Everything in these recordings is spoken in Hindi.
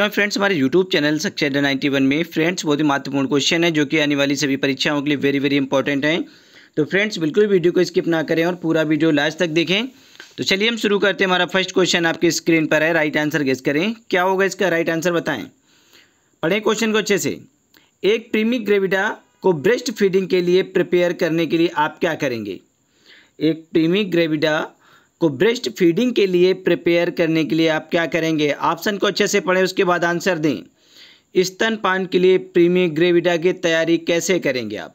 तो मैं फ्रेंड्स हमारे यूट्यूब चैनल सक्सेडा नाइन्टी वन में फ्रेंड्स बहुत ही महत्वपूर्ण क्वेश्चन है जो कि आने वाली सभी परीक्षाओं के लिए वेरी वेरी इंपॉर्टेंट है तो फ्रेंड्स बिल्कुल वीडियो को स्किप ना करें और पूरा वीडियो लास्ट तक देखें तो चलिए हम शुरू करते हैं हमारा फर्स्ट क्वेश्चन आपकी स्क्रीन पर है राइट आंसर गेस करें क्या होगा इसका राइट आंसर बताएं पढ़ें क्वेश्चन को अच्छे से एक प्रीमिक ग्रेविडा को ब्रेस्ट फीडिंग के लिए प्रिपेयर करने के लिए आप क्या करेंगे एक प्रीमिक ग्रेविडा को ब्रेस्ट फीडिंग के लिए प्रिपेयर करने के लिए आप क्या करेंगे ऑप्शन को अच्छे से पढ़ें उसके बाद आंसर दें स्तनपान के लिए प्रीमी ग्रेविडा की तैयारी कैसे करेंगे आप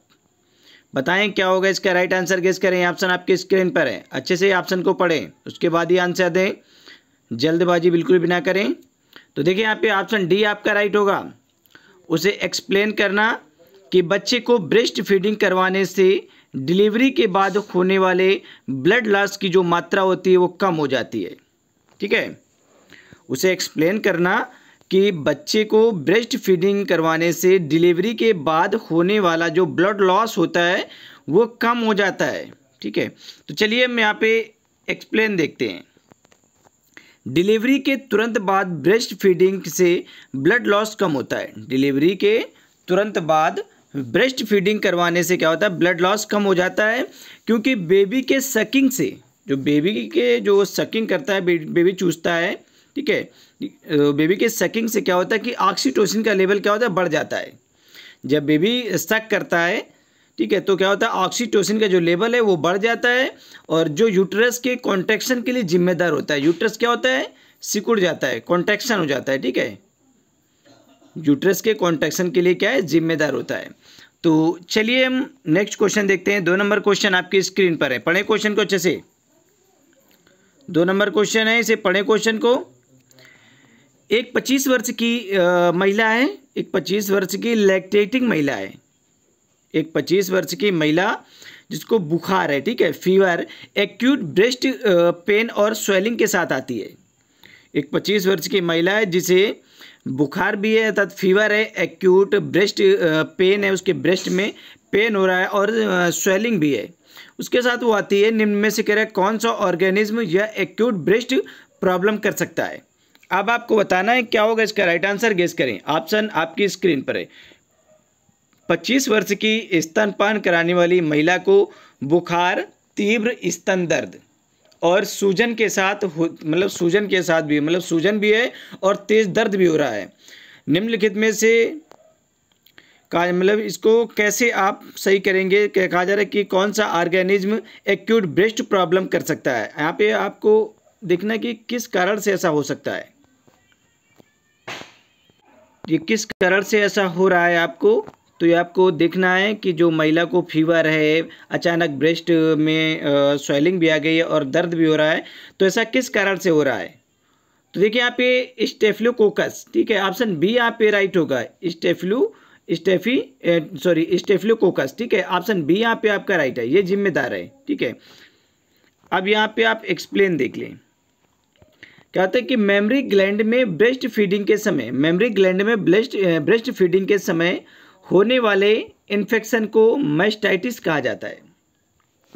बताएं क्या होगा इसका राइट आंसर गेस करें ऑप्शन आपके स्क्रीन पर है अच्छे से ऑप्शन को पढ़ें उसके बाद ही आंसर दें जल्दबाजी बिल्कुल भी ना करें तो देखिए यहाँ पे ऑप्शन डी आपका राइट होगा उसे एक्सप्लेन करना कि बच्चे को ब्रेस्ट फीडिंग करवाने से डिलीवरी के बाद होने वाले ब्लड लॉस की जो मात्रा होती है वो कम हो जाती है ठीक है उसे एक्सप्लेन करना कि बच्चे को ब्रेस्ट फीडिंग करवाने से डिलीवरी के बाद होने वाला जो ब्लड लॉस होता है वो कम हो जाता है ठीक है तो चलिए हम यहाँ पे एक्सप्लेन देखते हैं डिलीवरी के तुरंत बाद ब्रेस्ट फीडिंग से ब्लड लॉस कम होता है डिलीवरी के तुरंत बाद ब्रेस्ट फीडिंग करवाने से क्या होता है ब्लड लॉस कम हो जाता है क्योंकि बेबी के सकिंग से जो बेबी के जो सकिंग करता है बेबी चूसता है ठीक है बेबी के सकिंग से क्या होता है कि ऑक्सीटोसिन का लेवल क्या होता है बढ़ जाता है जब बेबी सक करता है ठीक है तो क्या होता है ऑक्सीटोसिन का जो लेवल है वो बढ़ जाता है और जो यूट्रस के कॉन्ट्रेक्शन के लिए जिम्मेदार होता है यूट्रस क्या होता है सिकुड़ जाता है कॉन्ट्रेक्शन हो जाता है ठीक है यूट्रस के कॉन्ट्रेक्शन के लिए क्या है जिम्मेदार होता है तो चलिए हम नेक्स्ट क्वेश्चन देखते हैं दो नंबर क्वेश्चन आपकी स्क्रीन पर है पढ़े क्वेश्चन को अच्छे से दो नंबर क्वेश्चन है इसे पढ़े क्वेश्चन को एक पच्चीस वर्ष की आ, महिला है एक पच्चीस वर्ष की लैक्टेटिंग महिला है एक पच्चीस वर्ष की महिला जिसको बुखार है ठीक है फीवर एक्यूट ब्रेस्ट पेन और स्वेलिंग के साथ आती है एक पच्चीस वर्ष की महिला है जिसे बुखार भी है अर्थात फीवर है एक्यूट ब्रेस्ट पेन है उसके ब्रेस्ट में पेन हो रहा है और स्वेलिंग भी है उसके साथ वो आती है निम्न में से कह रहा है कौन सा ऑर्गेनिज्म या एक्यूट ब्रेस्ट प्रॉब्लम कर सकता है अब आपको बताना है क्या होगा इसका राइट आंसर गेस करें ऑप्शन आपकी स्क्रीन पर है पच्चीस वर्ष की स्तनपान कराने वाली महिला को बुखार तीव्र स्तन दर्द और सूजन के साथ मतलब सूजन के साथ भी मतलब सूजन भी है और तेज़ दर्द भी हो रहा है निम्नलिखित में से का मतलब इसको कैसे आप सही करेंगे कहा जा रहा है कि कौन सा ऑर्गेनिज्म एक्यूट ब्रेस्ट प्रॉब्लम कर सकता है यहाँ पे आपको देखना कि किस कारण से ऐसा हो सकता है ये किस कारण से ऐसा हो रहा है आपको तो ये आपको देखना है कि जो महिला को फीवर है अचानक ब्रेस्ट में स्वेलिंग भी आ गई है और दर्द भी हो रहा है तो ऐसा किस कारण से हो रहा है तो देखिए यहाँ पे स्टेफ्लोकोकस ठीक है ऑप्शन बी यहाँ पे राइट होगा स्टेफ्लू स्टेफी सॉरी स्टेफ्लोकोकस ठीक है ऑप्शन बी यहाँ पे आपका राइट है ये जिम्मेदार है ठीक है अब यहाँ पे आप एक्सप्लेन देख लें क्या होता है कि मेमरी ग्लैंड में ब्रेस्ट फीडिंग के समय मेमरी ग्लैंड में ब्रेस्ट ब्रेस्ट फीडिंग के समय होने वाले इन्फेक्शन को मैस्टाइटिस कहा जाता है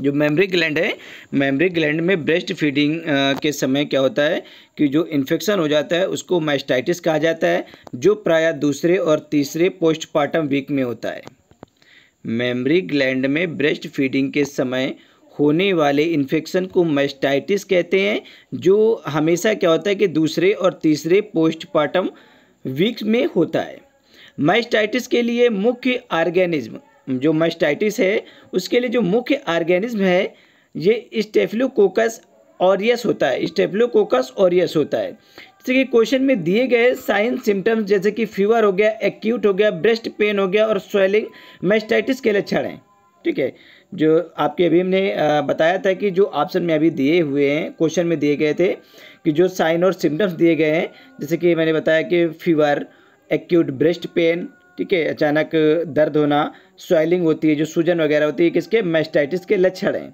जो मेमरी ग्लैंड है मेमरी ग्लैंड में ब्रेस्ट फीडिंग के समय क्या होता है कि जो इन्फेक्शन हो जाता है उसको मैस्टाइटिस कहा जाता है जो प्रायः दूसरे और तीसरे पोस्टपार्टम वीक में होता है मेमरी ग्लैंड में ब्रेस्ट फीडिंग के समय होने वाले इन्फेक्शन को मैस्टाइटिस कहते हैं जो हमेशा क्या होता है कि दूसरे और तीसरे पोस्टपार्टम वीक में होता है माइस्टाइटिस के लिए मुख्य ऑर्गेनिज्म जो माइस्टाइटिस है उसके लिए जो मुख्य ऑर्गेनिज्म है ये स्टेफ्लोकोकस ऑरियस होता है स्टेफ्लोकोकस ऑरियस होता है जैसे कि क्वेश्चन में दिए गए साइन सिम्टम्स जैसे कि फीवर हो गया एक्यूट हो गया ब्रेस्ट पेन हो गया और स्वेलिंग मेस्टाइटिस के लक्षण हैं ठीक है जो आपके अभी हमने बताया था कि जो ऑप्शन में अभी दिए हुए हैं क्वेश्चन में दिए गए थे कि जो साइन और सिम्टम्स दिए गए हैं जैसे कि मैंने बताया कि फीवर एक्यूट ब्रेस्ट पेन ठीक है अचानक दर्द होना स्वेलिंग होती है जो सूजन वगैरह होती है किसके मेस्टाइटिस के लक्षण हैं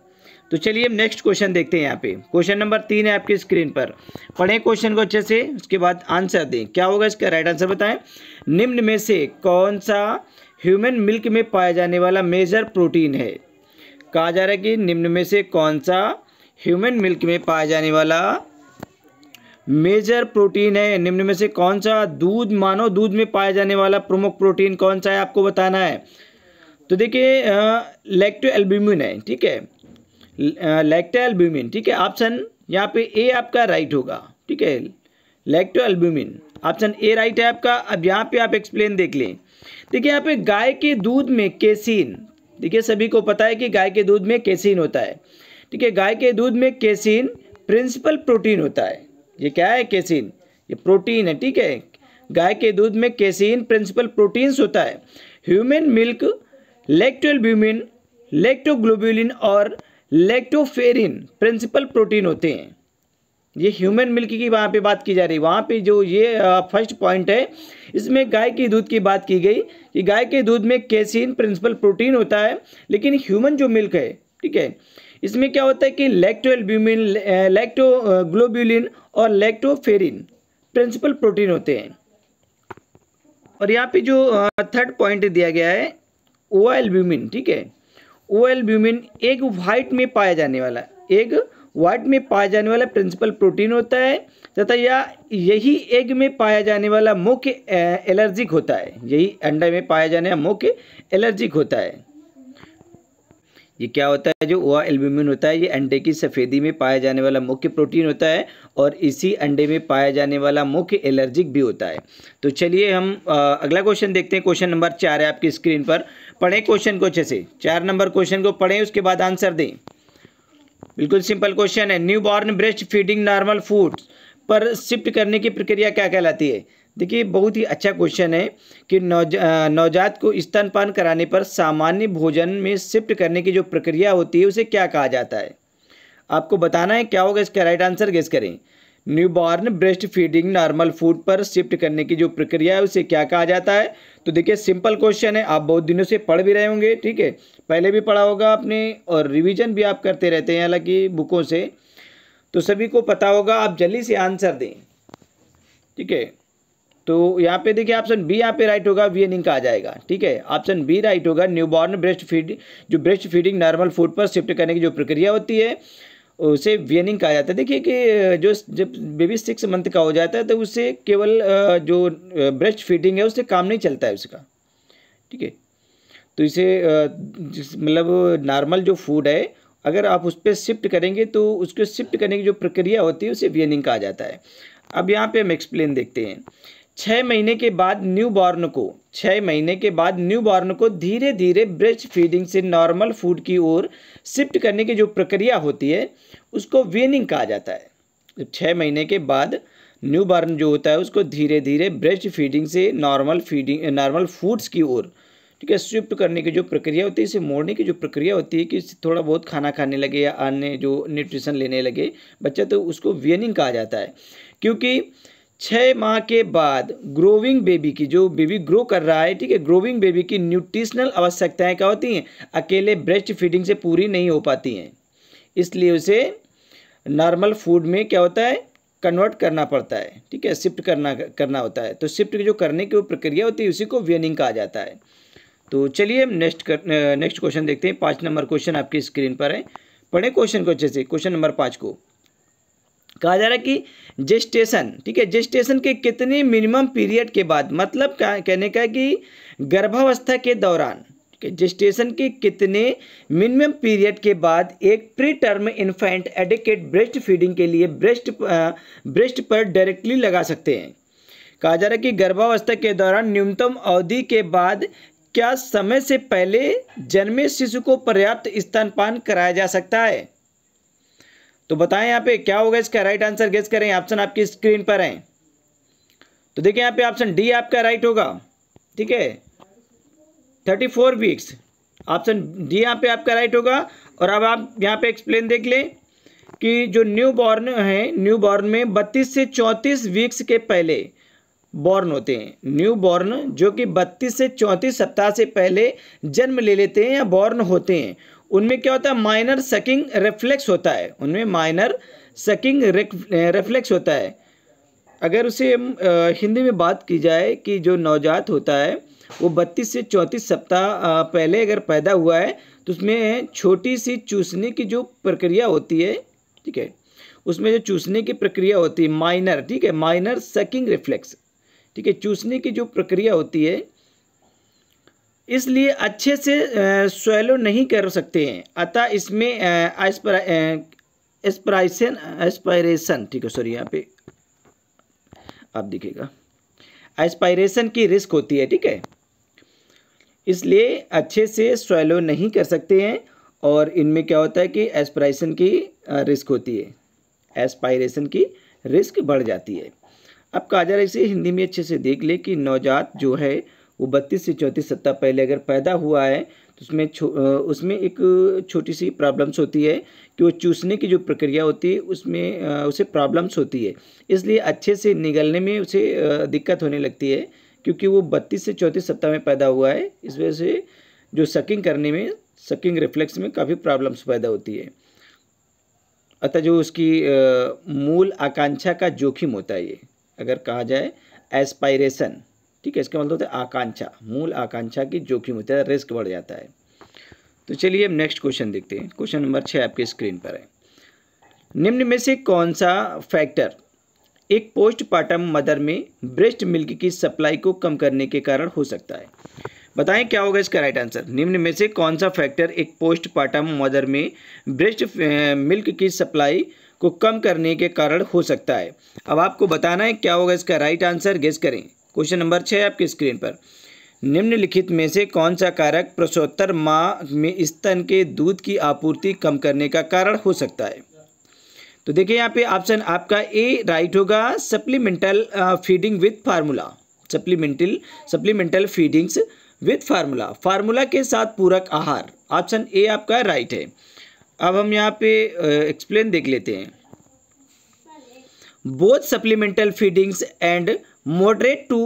तो चलिए हम नेक्स्ट क्वेश्चन देखते हैं यहाँ पे क्वेश्चन नंबर तीन है आपकी स्क्रीन पर पढ़ें क्वेश्चन को अच्छे से उसके बाद आंसर दें क्या होगा इसका राइट आंसर बताएं निम्न में से कौन सा ह्यूमन मिल्क में पाया जाने वाला मेजर प्रोटीन है कहा जा रहा है कि निम्न में से कौन सा ह्यूमन मिल्क में पाया जाने वाला मेजर प्रोटीन है निम्न में से कौन सा दूध मानव दूध में पाया जाने वाला प्रमुख प्रोटीन कौन सा है आपको बताना है तो देखिए लैक्टो एल्ब्यूमिन है ठीक है लेक्टो एल्ब्यूमिन ठीक है ऑप्शन यहाँ पे ए आपका राइट होगा ठीक है lactalbumin option A right है आपका अब यहाँ पे आप एक्सप्लेन देख लें देखिए यहाँ पे गाय के दूध में केसिन देखिए सभी को पता है कि गाय के दूध में केसिन होता है ठीक है गाय के दूध में केसिन प्रिंसिपल प्रोटीन होता है ये क्या है केसिन ये प्रोटीन है ठीक है गाय के दूध में केसिन प्रिंसिपल प्रोटीन्स होता है ह्यूमन मिल्क लेक्टोलब्यूमिन लेक्टोग्लोब्यूलिन और लेक्टोफेरिन प्रिंसिपल प्रोटीन होते हैं ये ह्यूमन मिल्क की वहाँ पे बात की जा रही है वहाँ पे जो ये फर्स्ट पॉइंट है इसमें गाय के दूध की बात की गई कि गाय के दूध में केसिन प्रिंसिपल प्रोटीन होता है लेकिन ह्यूमन जो मिल्क है ठीक है इसमें क्या होता है कि लैक्टोएल्ब्यूमिन ग्लोब्यूलिन eh, और लैक्टोफेरिन प्रिंसिपल प्रोटीन होते हैं और यहाँ पे जो थर्ड eh, पॉइंट दिया गया है ओ एल्ब्यूमिन ठीक है ओ एल्ब्यूमिन एक वाइट में पाया जाने वाला एक वाइट में पाया जाने वाला प्रिंसिपल प्रोटीन होता है तथा या यही एग में पाया जाने वाला मुख्य एलर्जिक eh, होता है यही अंडा में पाया जाने वाला मुख्य एलर्जिक होता है ये क्या होता है जो ओआ एल्ब्यूमिन होता है ये अंडे की सफ़ेदी में पाया जाने वाला मुख्य प्रोटीन होता है और इसी अंडे में पाया जाने वाला मुख्य एलर्जिक भी होता है तो चलिए हम अगला क्वेश्चन देखते हैं क्वेश्चन नंबर चार है आपकी स्क्रीन पर पढ़ें क्वेश्चन को अच्छे से चार नंबर क्वेश्चन को पढ़ें उसके बाद आंसर दें बिल्कुल सिंपल क्वेश्चन है newborn breast feeding normal foods पर शिफ्ट करने की प्रक्रिया क्या कहलाती है देखिए बहुत ही अच्छा क्वेश्चन है कि नवज नवजात को स्तनपान कराने पर सामान्य भोजन में शिफ्ट करने की जो प्रक्रिया होती है उसे क्या कहा जाता है आपको बताना है क्या होगा इसका राइट आंसर गेस करें newborn breast feeding normal food पर शिफ्ट करने की जो प्रक्रिया है उसे क्या कहा जाता है तो देखिए सिंपल क्वेश्चन है आप बहुत दिनों से पढ़ भी रहे होंगे ठीक है पहले भी पढ़ा होगा आपने और रिवीजन भी आप करते रहते हैं हालांकि बुकों से तो सभी को पता होगा आप जल्दी से आंसर दें ठीक है तो यहाँ पे देखिए ऑप्शन बी यहाँ पे राइट होगा वियनिंग का आ जाएगा ठीक है ऑप्शन बी राइट होगा न्यूबॉर्न ब्रेस्ट फीड जो ब्रेस्ट फीडिंग नॉर्मल फूड पर शिफ्ट करने की जो प्रक्रिया होती है उसे वियनिंग कहा जाता है देखिए कि जो जब बेबी सिक्स मंथ का हो जाता है तो उसे केवल जो ब्रेस्ट फीडिंग है उससे काम नहीं चलता है उसका ठीक है तो इसे मतलब नॉर्मल जो फूड है अगर आप उस पर शिफ्ट करेंगे तो उसको शिफ्ट करने की जो प्रक्रिया होती है उसे वियनिंग कहा जाता है अब यहाँ पे हम एक्सप्लेन देखते हैं छः महीने के बाद न्यू बॉर्न को छः महीने के बाद न्यू बॉर्न को धीरे धीरे ब्रेस्ट फीडिंग से नॉर्मल फूड की ओर शिफ्ट करने की जो प्रक्रिया होती है उसको वेनिंग कहा जाता है छः महीने के बाद न्यू बॉर्न जो होता है उसको धीरे धीरे ब्रेस्ट फीडिंग से नॉर्मल फीडिंग नॉर्मल फूड्स की ओर ठीक है शिफ्ट करने की जो प्रक्रिया होती है इसे मोड़ने की जो प्रक्रिया होती है कि थोड़ा बहुत खाना खाने लगे या अन्य जो न्यूट्रिशन लेने लगे बच्चा तो उसको वेनिंग कहा जाता है क्योंकि छः माह के बाद ग्रोविंग बेबी की जो बेबी ग्रो कर रहा है ठीक है ग्रोविंग बेबी की न्यूट्रिशनल आवश्यकताएं क्या होती हैं अकेले ब्रेस्ट फीडिंग से पूरी नहीं हो पाती हैं इसलिए उसे नॉर्मल फूड में क्या होता है कन्वर्ट करना पड़ता है ठीक है शिफ्ट करना करना होता है तो शिफ्ट जो करने की वो प्रक्रिया होती है उसी को वेनिंग कहा जाता है तो चलिए हम नेक्स्ट नेक्स्ट क्वेश्चन देखते हैं पाँच नंबर क्वेश्चन आपकी स्क्रीन पर है पढ़े क्वेश्चन को अच्छे से क्वेश्चन नंबर पाँच को कहा जा रहा है कि जेस्टेशन ठीक है जेस्टेशन के कितने मिनिमम पीरियड के बाद मतलब क्या कहने का है कि गर्भावस्था के दौरान ठीक जेस्टेशन के कितने मिनिमम पीरियड के बाद एक preterm infant adequate breast feeding के लिए ब्रेस्ट ब्रेस्ट पर डायरेक्टली लगा सकते हैं कहा जा रहा है कि गर्भावस्था के दौरान न्यूनतम अवधि के बाद क्या समय से पहले जन्मे शिशु को पर्याप्त स्तनपान कराया जा सकता है तो बताएं यहाँ पे क्या होगा इसका राइट आंसर गेस करें ऑप्शन आपकी स्क्रीन पर है तो देखिए यहाँ पे ऑप्शन डी आपका राइट होगा ठीक है thirty four weeks option D यहाँ पे आपका राइट होगा और अब आप यहाँ पे एक्सप्लेन देख लें कि जो न्यू बॉर्न है न्यू बॉर्न में बत्तीस से चौंतीस वीक्स के पहले बॉर्न होते हैं न्यू बॉर्न जो कि 32 से 34 सप्ताह से पहले जन्म ले लेते हैं या बॉर्न होते हैं उनमें क्या होता है माइनर सकिंग रिफ्लेक्स होता है उनमें माइनर सकिंग रिफ्लेक्स होता है अगर उसे हिंदी में बात की जाए कि जो नवजात होता है वो बत्तीस से चौंतीस सप्ताह पहले अगर पैदा हुआ है तो उसमें छोटी सी चूसने की जो प्रक्रिया होती है ठीक है उसमें जो चूसने की प्रक्रिया होती है माइनर ठीक है माइनर सकिंग रिफ्लेक्स ठीक है चूसने की जो प्रक्रिया होती है इसलिए अच्छे से सोलो नहीं कर सकते हैं अतः इसमें एस्पराइसन एस्पायरेशन ठीक है सॉरी यहाँ पे आप देखिएगा एस्पायरेशन की रिस्क होती है ठीक है इसलिए अच्छे से सोलो नहीं कर सकते हैं और इनमें क्या होता है कि एस्पायरेशन की रिस्क होती है एस्पायरेशन की रिस्क बढ़ जाती है अब काजर इसे हिंदी में अच्छे से देख ले कि नवजात जो है वो बत्तीस से चौंतीस सप्ताह पहले अगर पैदा हुआ है तो उसमें उसमें एक छोटी सी प्रॉब्लम्स होती है कि वो चूसने की जो प्रक्रिया होती है उसमें उसे प्रॉब्लम्स होती है इसलिए अच्छे से निगलने में उसे दिक्कत होने लगती है क्योंकि वो बत्तीस से चौंतीस सप्ताह में पैदा हुआ है इस वजह से जो सकिंग करने में सकिंग रिफ्लेक्स में काफ़ी प्रॉब्लम्स पैदा होती है अतः जो उसकी मूल आकांक्षा का जोखिम होता है ये अगर कहा जाए एस्पायरेशन ठीक है इसका मतलब होता है आकांक्षा मूल आकांक्षा की जोखिम होता है रिस्क बढ़ जाता है तो चलिए अब नेक्स्ट क्वेश्चन देखते हैं क्वेश्चन नंबर छः आपके स्क्रीन पर है निम्न में से कौन सा फैक्टर एक पोस्टपार्टम मदर में ब्रेस्ट मिल्क की सप्लाई को कम करने के कारण हो सकता है बताएं क्या होगा इसका राइट आंसर निम्न में से कौन सा फैक्टर एक पोस्टपार्टम मदर में ब्रेस्ट मिल्क की सप्लाई को कम करने के कारण हो सकता है अब आपको बताना है क्या होगा इसका राइट आंसर गेस करें क्वेश्चन नंबर छः आपकी स्क्रीन पर निम्नलिखित में से कौन सा कारक प्रसोत्तर माँ में स्तन के दूध की आपूर्ति कम करने का कारण हो सकता है तो देखिए यहाँ पे ऑप्शन आपका ए राइट होगा supplemental feeding with formula supplemental supplemental feedings with formula formula के साथ पूरक आहार ऑप्शन ए आपका राइट है अब हम यहाँ पे एक्सप्लेन देख लेते हैं both supplemental feedings and moderate to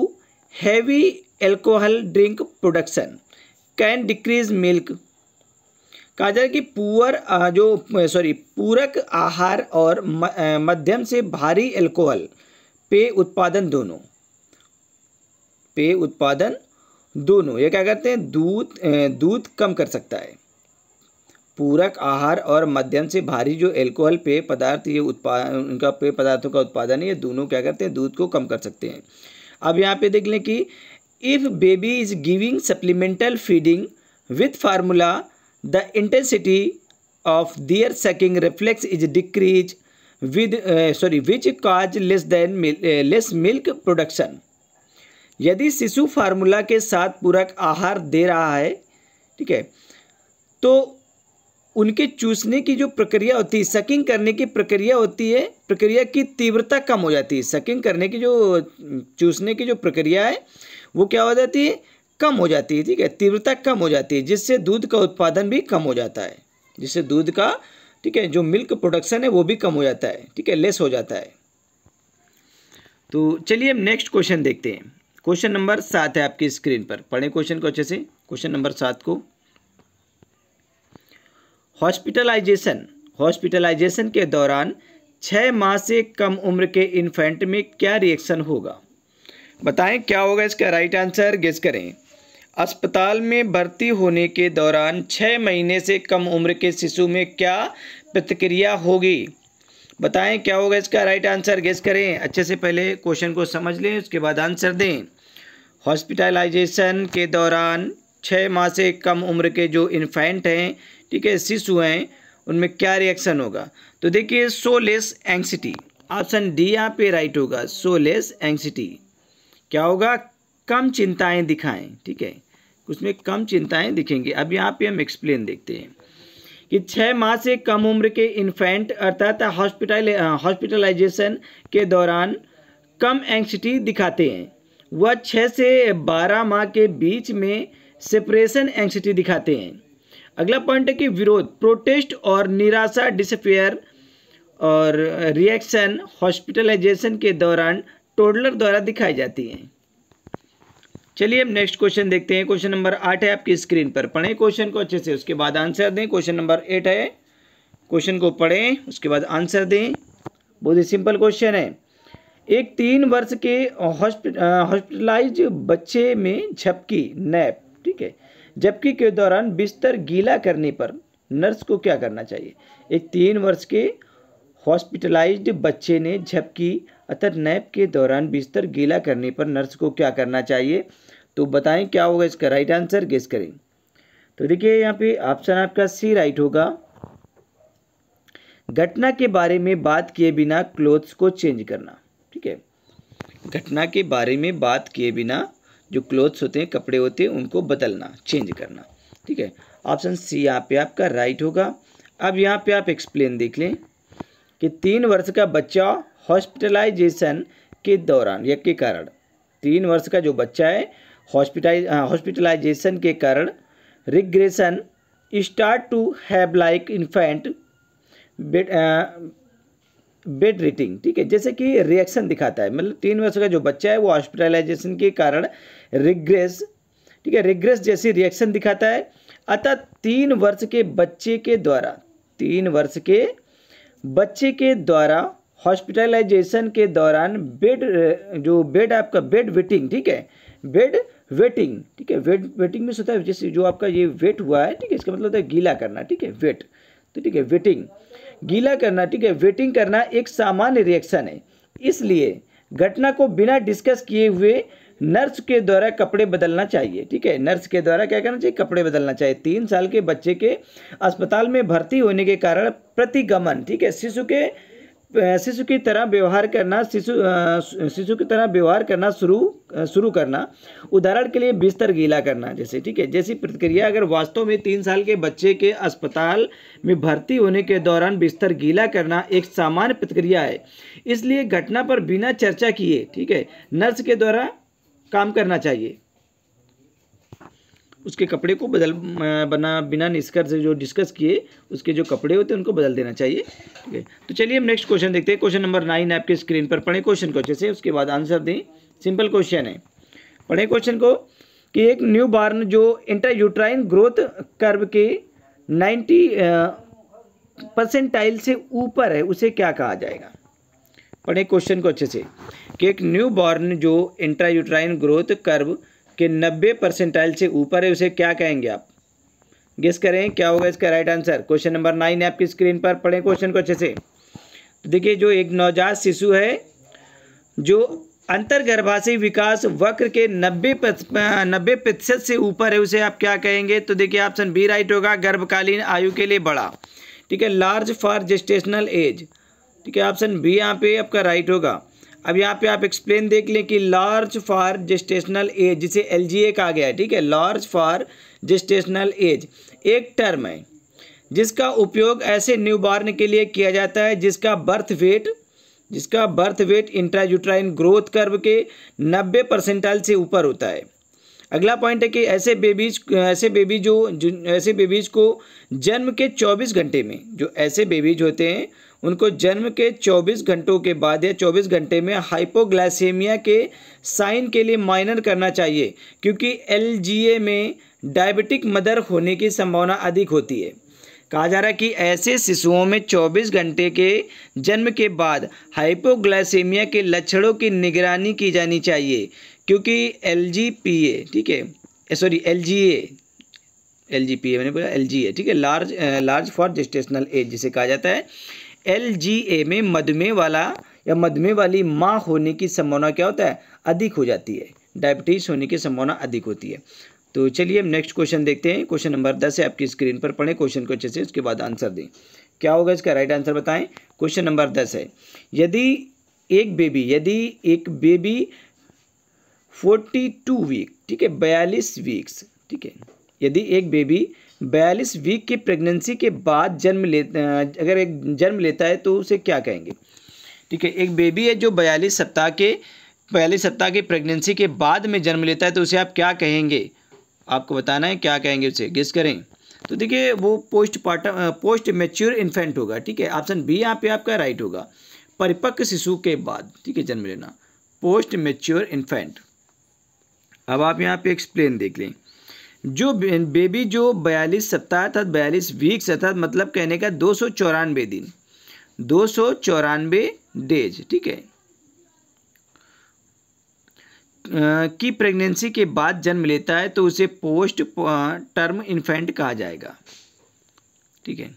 heavy alcohol drink production can decrease milk कहा जाए कि पुअर जो सॉरी पूरक आहार और मध्यम से भारी एल्कोहल पेय उत्पादन दोनों पेय उत्पादन दोनों ये क्या कहते हैं दूध दूध कम कर सकता है पूरक आहार और मध्यम से भारी जो एल्कोहल पेय पदार्थ ये उत्पाद उनका पेय पदार्थों का उत्पादन है ये दोनों क्या करते हैं दूध को कम कर सकते हैं अब यहाँ पे देख लें कि if baby is giving supplemental feeding with formula the intensity of their sucking reflex is decrease with sorry which cause less than less milk production यदि शिशु फार्मूला के साथ पूरक आहार दे रहा है ठीक है तो उनके चूसने की जो प्रक्रिया होती है सकिंग करने की प्रक्रिया होती है प्रक्रिया की तीव्रता कम हो जाती है सकिंग करने की जो चूसने की जो प्रक्रिया है वो क्या हो जाती है कम हो जाती है ठीक है तीव्रता कम हो जाती है जिससे दूध का उत्पादन भी कम हो जाता है जिससे दूध का ठीक है जो मिल्क प्रोडक्शन है वो भी कम हो जाता है ठीक है लेस हो जाता है तो चलिए हम नेक्स्ट क्वेश्चन देखते हैं क्वेश्चन नंबर सात है आपकी स्क्रीन पर पढ़ें क्वेश्चन को अच्छे से क्वेश्चन नंबर सात को हॉस्पिटलाइजेशन हॉस्पिटलाइजेशन के दौरान छः माह से कम उम्र के इन्फेंट में क्या रिएक्शन होगा बताएं क्या होगा इसका राइट आंसर गेस करें अस्पताल में भर्ती होने के दौरान छः महीने से कम उम्र के शिशु में क्या प्रतिक्रिया होगी बताएं क्या होगा इसका राइट आंसर गेस करें अच्छे से पहले क्वेश्चन को समझ लें उसके बाद आंसर दें हॉस्पिटलाइजेशन के दौरान छः माह से कम उम्र के जो इन्फेंट हैं ठीक है शिशु हैं उनमें क्या रिएक्शन होगा तो देखिए सोलेस एंगसिटी ऑप्शन डी यहाँ पे राइट होगा सोलेस एंगसिटी क्या होगा कम चिंताएं दिखाएं ठीक है उसमें कम चिंताएं दिखेंगी अब यहाँ पे हम एक्सप्लेन देखते हैं कि छः माह से कम उम्र के इन्फेंट अर्थात हॉस्पिटल हॉस्पिटलाइजेशन के दौरान कम एंगसिटी दिखाते हैं वह छः से बारह माह के बीच में सेपरेशन एंगसिटी दिखाते हैं अगला पॉइंट है कि विरोध प्रोटेस्ट और निराशा डिसफेयर और रिएक्शन हॉस्पिटलाइजेशन के दौरान टोडलर द्वारा दिखाई जाती है चलिए हम नेक्स्ट क्वेश्चन देखते हैं क्वेश्चन नंबर आठ है आपकी स्क्रीन पर पढ़ें क्वेश्चन को अच्छे से उसके बाद आंसर दें क्वेश्चन नंबर एट है क्वेश्चन को पढ़ें उसके बाद आंसर दें बहुत ही सिंपल क्वेश्चन है एक तीन वर्ष के हॉस्पिटलाइज बच्चे में झपकी नैप ठीक है जबकि के दौरान बिस्तर गीला करने पर नर्स को क्या करना चाहिए एक तीन वर्ष के हॉस्पिटलाइज्ड बच्चे ने जबकि अतः नैप के दौरान बिस्तर गीला करने पर नर्स को क्या करना चाहिए तो बताएं क्या होगा इसका राइट आंसर गेस करें तो देखिए यहाँ पे ऑप्शन आपका सी राइट होगा घटना के बारे में बात किए बिना क्लोथ्स को चेंज करना ठीक है घटना के बारे में बात किए बिना जो क्लोथ्स होते हैं कपड़े होते हैं उनको बदलना चेंज करना ठीक है ऑप्शन सी यहाँ पे आपका राइट होगा अब यहाँ पे आप एक्सप्लेन देख लें कि तीन वर्ष का बच्चा हॉस्पिटलाइजेशन के दौरान या के कारण तीन वर्ष का जो बच्चा है हॉस्पिटाइज हॉस्पिटलाइजेशन के कारण regression start to have like infant bed bed rating ठीक है जैसे कि रिएक्शन दिखाता है मतलब तीन वर्ष का जो बच्चा है वो हॉस्पिटलाइजेशन के कारण रिग्रेस ठीक है रिग्रेस जैसी रिएक्शन दिखाता है अतः तीन वर्ष के बच्चे के द्वारा तीन वर्ष के बच्चे के द्वारा हॉस्पिटलाइजेशन के दौरान बेड जो बेड आपका बेड वेटिंग ठीक है बेड वेटिंग ठीक है वेट वेटिंग में सोता है जैसे जो आपका ये वेट हुआ है ठीक है इसका मतलब होता है गीला करना ठीक है वेट तो ठीक है वेटिंग गीला करना ठीक है वेटिंग करना एक सामान्य रिएक्शन है इसलिए घटना को बिना डिस्कस किए हुए नर्स के द्वारा कपड़े बदलना चाहिए ठीक है नर्स के द्वारा क्या करना चाहिए कपड़े बदलना चाहिए तीन साल के बच्चे के अस्पताल में भर्ती होने के कारण प्रतिगमन ठीक है शिशु के शिशु की तरह व्यवहार करना शिशु शिशु की तरह व्यवहार करना शुरू शुरू करना उदाहरण के लिए बिस्तर गीला करना जैसे ठीक है जैसी प्रतिक्रिया अगर वास्तव में तीन साल के बच्चे के अस्पताल में भर्ती होने के दौरान बिस्तर गीला करना एक सामान्य प्रतिक्रिया है इसलिए घटना पर बिना चर्चा किए ठीक है नर्स के द्वारा काम करना चाहिए उसके कपड़े को बदल बना बिना निष्कर्ष जो डिस्कस किए उसके जो कपड़े होते हैं उनको बदल देना चाहिए ठीक है तो चलिए हम नेक्स्ट क्वेश्चन देखते हैं क्वेश्चन नंबर नाइन आपके स्क्रीन पर पढ़े क्वेश्चन को अच्छे से उसके बाद आंसर दें सिंपल क्वेश्चन है पढ़े क्वेश्चन को कि एक न्यू बार्न जो इंटर यूट्राइन ग्रोथ कर्व के नाइन्टी परसेंटाइल uh, से ऊपर है उसे क्या कहा जाएगा पढ़े क्वेश्चन को अच्छे से कि एक न्यू बॉर्न जो इंट्रायूट्राइन ग्रोथ कर्व के 90 परसेंटाइल से ऊपर है उसे क्या कहेंगे आप गेस करें क्या होगा इसका right answer question number nine आपकी स्क्रीन पर पढ़ें क्वेश्चन को अच्छे से तो देखिए जो एक नवजात शिशु है जो अंतर्गर्भाशी विकास वक्र के 90 नब्बे प्रतिशत से ऊपर है उसे आप क्या कहेंगे तो देखिए ऑप्शन बी राइट होगा गर्भकालीन आयु के लिए बड़ा ठीक है लार्ज फॉर जेस्टेशनल एज ठीक है ऑप्शन बी यहाँ पे आपका राइट होगा अब यहाँ पे आप एक्सप्लेन देख लें कि लार्ज फॉर जेस्टेशनल एज जिसे एल कहा गया है ठीक है लार्ज फॉर जेस्टेशनल एज एक टर्म है जिसका उपयोग ऐसे न्यू बॉर्न के लिए किया जाता है जिसका बर्थ वेट जिसका birth weight intrauterine growth curve के नब्बे परसेंटाइल से ऊपर होता है अगला पॉइंट है कि ऐसे बेबीज ऐसे बेबी जो, जो ऐसे बेबीज को जन्म के 24 घंटे में जो ऐसे बेबीज होते हैं उनको जन्म के 24 घंटों के बाद या 24 घंटे में हाइपोग्लाइसेमिया के साइन के लिए माइनर करना चाहिए क्योंकि एल में डायबिटिक मदर होने की संभावना अधिक होती है कहा जा रहा है कि ऐसे शिशुओं में 24 घंटे के जन्म के बाद हाइपोग्लाइसेमिया के लक्षणों की निगरानी की जानी चाहिए क्योंकि एल ठीक है sorry L L G P A मैंने बोला एल जी ए ठीक है large large for gestational age जिसे कहा जाता है एल में मधुमेह वाला या मधुमेह वाली माँ होने की संभावना क्या होता है अधिक हो जाती है डायबिटीज़ होने की संभावना अधिक होती है तो चलिए हम नेक्स्ट क्वेश्चन देखते हैं क्वेश्चन नंबर दस है आपकी स्क्रीन पर पढ़ें क्वेश्चन को अच्छे से उसके बाद आंसर दें क्या होगा इसका राइट आंसर बताएं क्वेश्चन नंबर दस है यदि एक बेबी यदि एक बेबी फोर्टी टू वीक ठीक है बयालीस वीक्स ठीक है यदि एक बेबी बयालीस वीक की प्रेगनेंसी के बाद जन्म ले अगर एक जन्म लेता है तो उसे क्या कहेंगे ठीक है एक बेबी है जो बयालीस सप्ताह के बयालीस सप्ताह की प्रेगनेंसी के बाद में जन्म लेता है तो उसे आप क्या कहेंगे आपको बताना है क्या कहेंगे उसे गेस करें तो देखिए वो postpartum post mature infant होगा ठीक है ऑप्शन बी यहाँ पे आपका राइट होगा परिपक्व शिशु के बाद ठीक है जन्म लेना पोस्ट मेच्योर इन्फेंट अब आप यहाँ पे एक्सप्लेन देख लें जो बेबी जो बयालीस सप्ताह अर्थात बयालीस वीक्स अर्थात मतलब कहने का दो सौ चौरानवे दिन दो सौ चौरानवे डेज ठीक है की प्रेगनेंसी के बाद जन्म लेता है तो उसे पोस्ट टर्म इन्फेंट कहा जाएगा ठीक है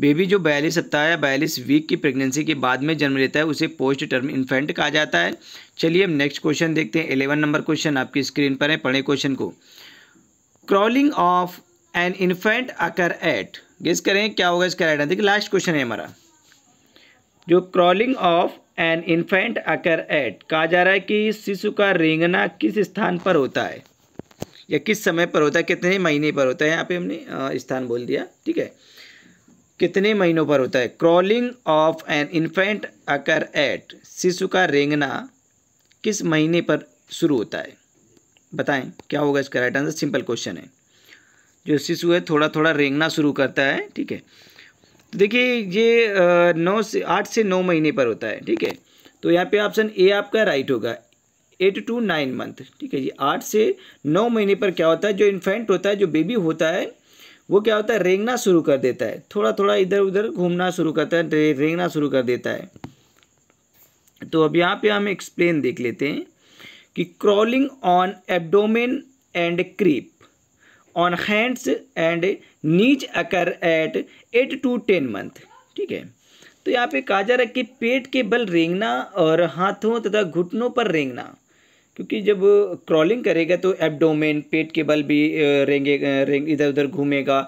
बेबी जो बयालीस सप्ताह या बयालीस वीक की प्रेगनेंसी के बाद में जन्म लेता है उसे पोस्ट टर्म इन्फेंट कहा जाता है चलिए हम नेक्स्ट क्वेश्चन देखते हैं एलेवन नंबर क्वेश्चन आपकी स्क्रीन पर है पढ़े क्वेश्चन को crawling of an infant occur at गेस करें क्या होगा इसका राइट आंसर देखिए लास्ट क्वेश्चन है हमारा जो crawling of an infant occur at कहा जा रहा है कि शिशु का रेंगना किस स्थान पर होता है या किस समय पर होता है कितने महीने पर होता है यहाँ पे हमने स्थान बोल दिया ठीक है कितने महीनों पर होता है crawling of an infant occur at शिशु का रेंगना किस महीने पर शुरू होता है बताएं क्या होगा इसका राइट आंसर सिंपल क्वेश्चन है जो शिशु है थोड़ा थोड़ा रेंगना शुरू करता है ठीक है तो देखिए ये नौ से आठ से नौ महीने पर होता है ठीक है तो यहाँ पे ऑप्शन ए आपका राइट होगा एट टू नाइन मंथ ठीक है जी आठ से नौ महीने पर क्या होता है जो इन्फेंट होता है जो बेबी होता है वो क्या होता है रेंगना शुरू कर देता है थोड़ा थोड़ा इधर उधर घूमना शुरू करता है रेंगना शुरू कर देता है तो अब यहाँ पे हम एक्सप्लेन देख लेते हैं कि crawling on abdomen and creep on hands and knees occur at at two ten month ठीक है तो यहाँ पे कहा जा रहा है कि पेट के बल रेंगना और हाथों तथा घुटनों पर रेंगना क्योंकि जब क्रॉलिंग करेगा तो एब्डोमेन पेट के बल भी रेंगे रेंग इधर उधर घूमेगा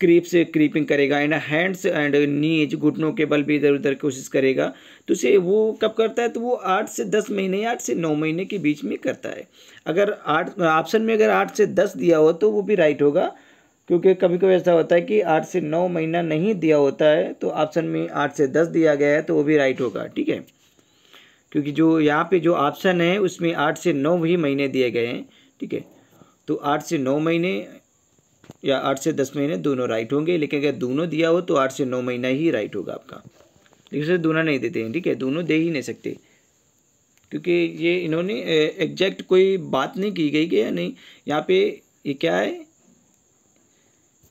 क्रीप से क्रीपिंग करेगा एंड हैंड्स एंड नीज घुटनों के बल भी इधर उधर कोशिश करेगा तो उसे वो कब करता है तो वो आठ से दस महीने आठ से नौ महीने के बीच में करता है अगर आठ ऑप्शन में अगर आठ से दस दिया हो तो वो भी राइट होगा क्योंकि कभी कभी ऐसा होता है कि आठ से नौ महीना नहीं दिया होता है तो ऑप्शन में आठ से दस दिया गया है तो वो भी राइट होगा ठीक है क्योंकि जो यहाँ पे जो ऑप्शन है उसमें आठ से नौ ही महीने दिए गए हैं ठीक है तो आठ से नौ महीने या आठ से दस महीने दोनों राइट होंगे लेकिन अगर दोनों दिया हो तो आठ से नौ महीना ही राइट होगा आपका लेकिन सर दोनों नहीं देते हैं ठीक है दोनों दे ही नहीं सकते क्योंकि ये इन्होंने एग्जैक्ट कोई बात नहीं की गई कि नहीं यहाँ पे ये क्या है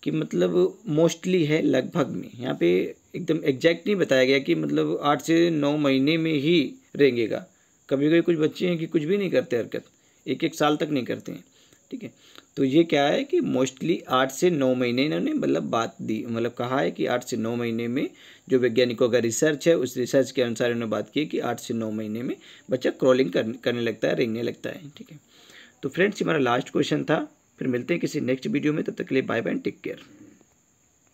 कि मतलब मोस्टली है लगभग में यहाँ पे एकदम एग्जैक्ट नहीं बताया गया कि मतलब आठ से नौ महीने में ही रहेंगेगा कभी कभी कुछ बच्चे हैं कि कुछ भी नहीं करते हरकत एक एक साल तक नहीं करते हैं ठीक है तो ये क्या है कि मोस्टली आठ से नौ महीने इन्होंने मतलब बात दी मतलब कहा है कि आठ से नौ महीने में जो वैज्ञानिकों का रिसर्च है उस रिसर्च के अनुसार इन्होंने बात की कि आठ से नौ महीने में बच्चा क्रॉलिंग करने लगता है रेंगने लगता है ठीक है तो फ्रेंड्स हमारा लास्ट क्वेश्चन था फिर मिलते हैं किसी नेक्स्ट वीडियो में तब तक के लिए बाय बाय टेक केयर